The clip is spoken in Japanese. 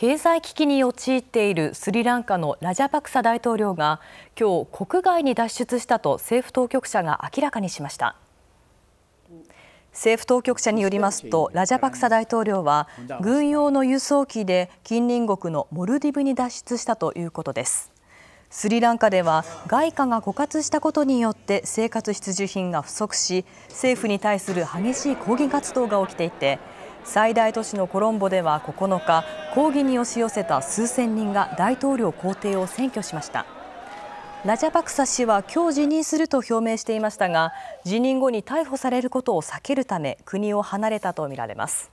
経済危機に陥っているスリランカのラジャパクサ大統領が今日国外に脱出したと政府当局者が明らかにしました政府当局者によりますとラジャパクサ大統領は軍用の輸送機で近隣国のモルディブに脱出したということですスリランカでは外貨が枯渇したことによって生活必需品が不足し政府に対する激しい抗議活動が起きていて最大都市のコロンボでは9日抗議に押し寄せた数千人が大統領公邸を占拠しましたラジャパクサ氏は今日辞任すると表明していましたが辞任後に逮捕されることを避けるため国を離れたとみられます